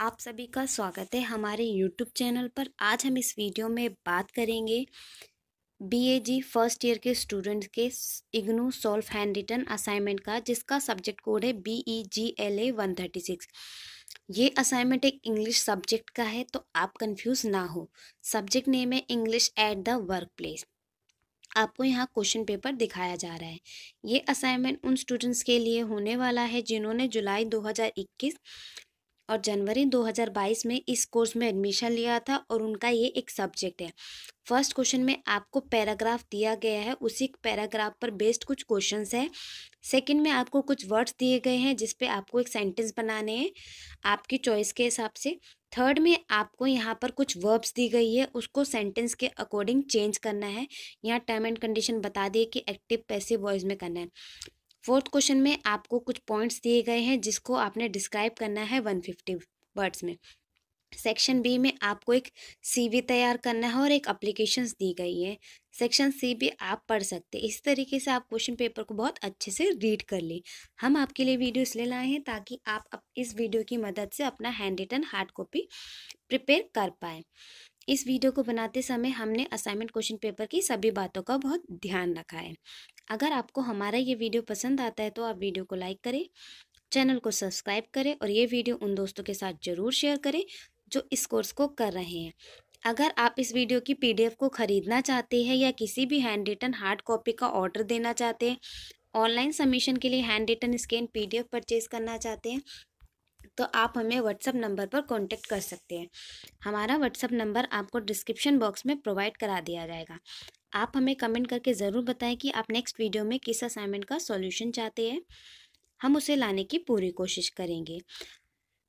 आप सभी का स्वागत है हमारे YouTube चैनल पर आज हम इस वीडियो में बात करेंगे B A G first year के स्टूडेंट के IGNOU solved handwritten assignment का जिसका सब्जेक्ट कोड है B E G L A one thirty six ये असाइनमेंट एक इंग्लिश सब्जेक्ट का है तो आप कंफ्यूज ना हो सब्जेक्ट नेम है English at the workplace आपको यहाँ क्वेश्चन पेपर दिखाया जा रहा है ये असाइनमेंट उन स्टूडेंट्स के लिए होने वाला है जिन्होंने जुलाई 2021 और जनवरी 2022 में इस कोर्स में एडमिशन लिया था और उनका ये एक सब्जेक्ट है फर्स्ट क्वेश्चन में आपको पैराग्राफ दिया गया है उसी पैराग्राफ पर बेस्ड कुछ क्वेश्चन है सेकेंड में आपको कुछ वर्ड्स दिए गए हैं जिसपे आपको एक सेंटेंस बनाने हैं आपकी चॉइस के हिसाब से थर्ड में आपको यहाँ पर कुछ वर्ब्स दी गई है उसको सेंटेंस के अकॉर्डिंग चेंज करना है यहाँ टर्म एंड कंडीशन बता दिए कि एक्टिव पैसिव वॉइस में करना है फोर्थ क्वेश्चन में आपको कुछ पॉइंट्स दिए गए हैं जिसको आपने डिस्क्राइब करना है वन फिफ्टी वर्ड्स में सेक्शन बी में आपको एक सीवी तैयार करना है और एक अप्लीकेशंस दी गई है सेक्शन सी भी आप पढ़ सकते इस तरीके से आप क्वेश्चन पेपर को बहुत अच्छे से रीड कर लें हम आपके लिए वीडियो इसलिए लाए हैं ताकि आप इस वीडियो की मदद से अपना handwritten hard copy prepare कर पाए इस वीडियो को बनाते समय हमने असाइनमेंट क्वेश्चन पेपर की सभी बातों का बहुत ध्यान रखा है अगर आपको हमारा ये वीडियो पसंद आता है तो आप वीडियो को लाइक करें चैनल को सब्सक्राइब करें और ये वीडियो उन दोस्तों के साथ ज़रूर शेयर करें जो इस कोर्स को कर रहे हैं अगर आप इस वीडियो की पीडीएफ को ख़रीदना चाहते हैं या किसी भी हैंड रिटन हार्ड कॉपी का ऑर्डर देना चाहते हैं ऑनलाइन सबमिशन के लिए handwritten scan PDF purchase करना चाहते हैं तो आप हमें व्हाट्सअप नंबर पर कांटेक्ट कर सकते हैं हमारा व्हाट्सअप नंबर आपको डिस्क्रिप्शन बॉक्स में प्रोवाइड करा दिया जाएगा आप हमें कमेंट करके ज़रूर बताएं कि आप नेक्स्ट वीडियो में किस असाइनमेंट का सॉल्यूशन चाहते हैं हम उसे लाने की पूरी कोशिश करेंगे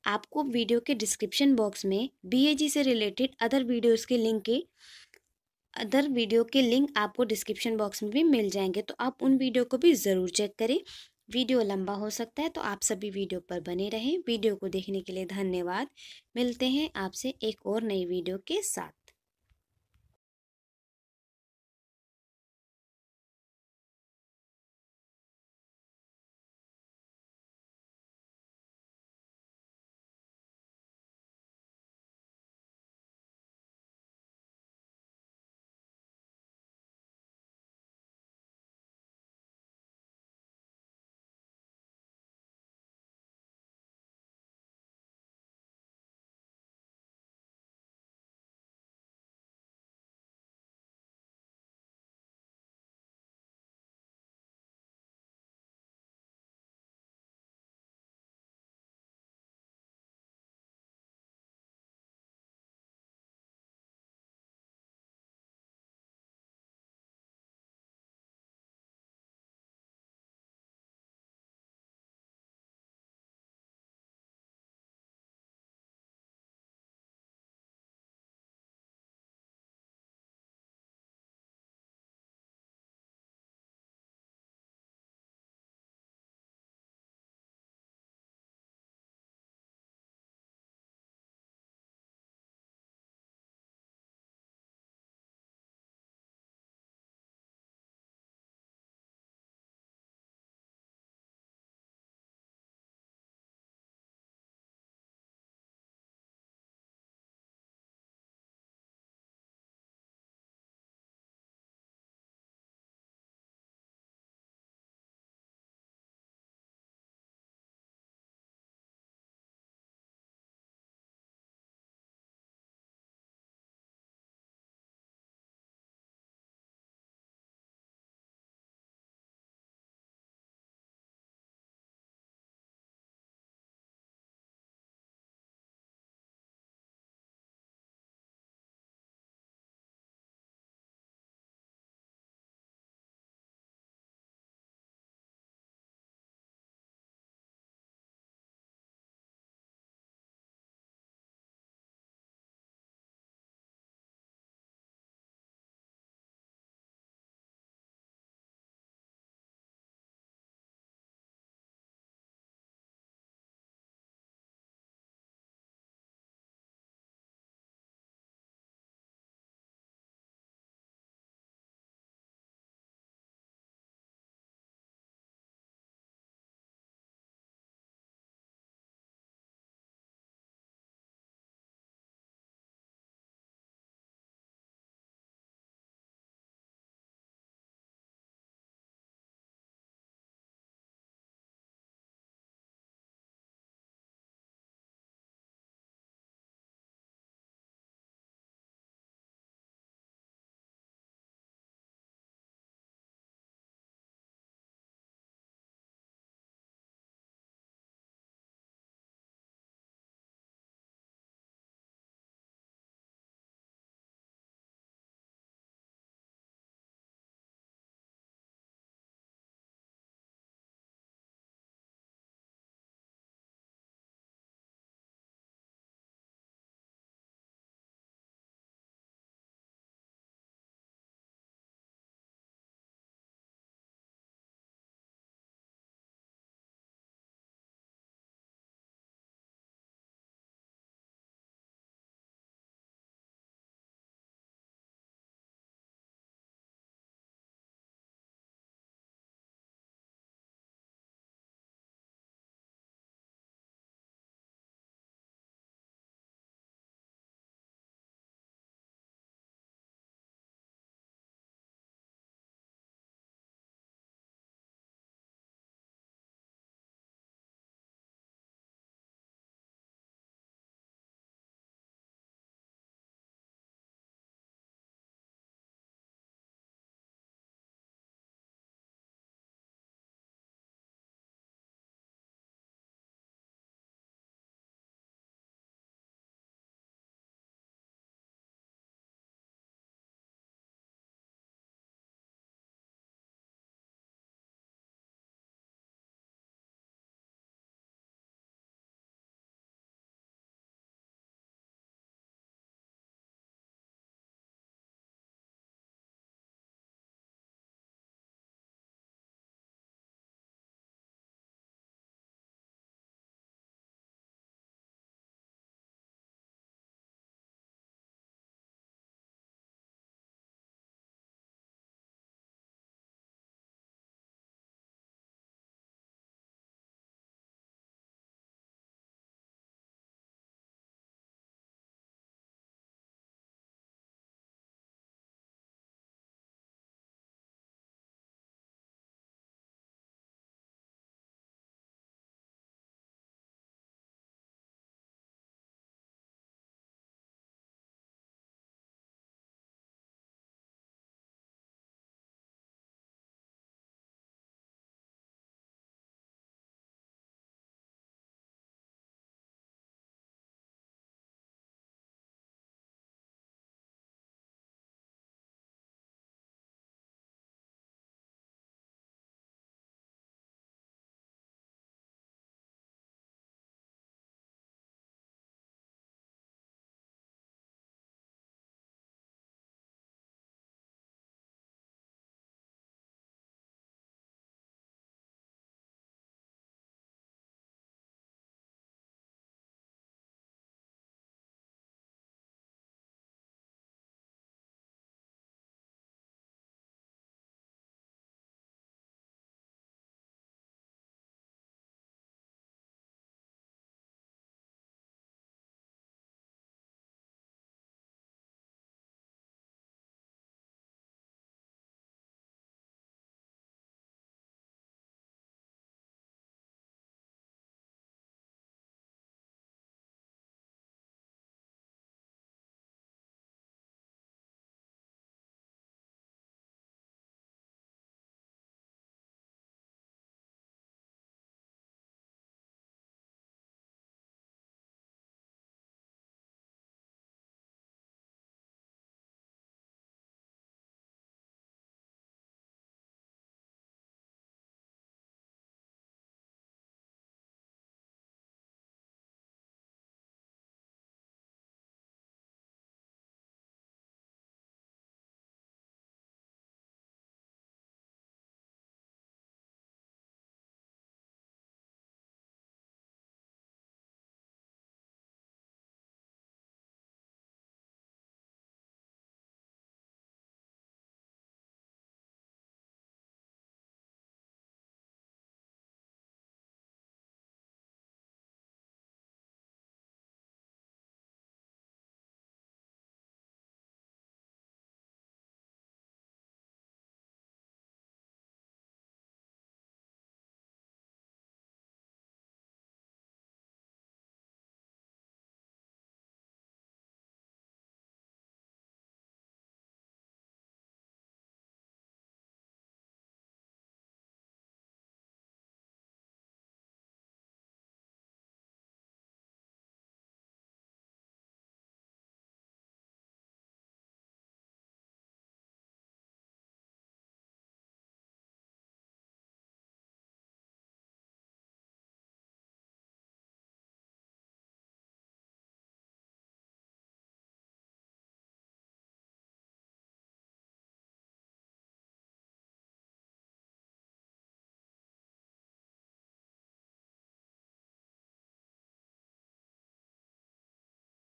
आपको वीडियो के डिस्क्रिप्शन बॉक्स में बीएजी से रिलेटेड अदर वीडियोस के लिंक के अदर वीडियो के लिंक आपको डिस्क्रिप्शन बॉक्स में भी मिल जाएंगे तो आप उन वीडियो को भी ज़रूर चेक करें वीडियो लंबा हो सकता है तो आप सभी वीडियो पर बने रहें वीडियो को देखने के लिए धन्यवाद मिलते हैं आपसे एक और नई वीडियो के साथ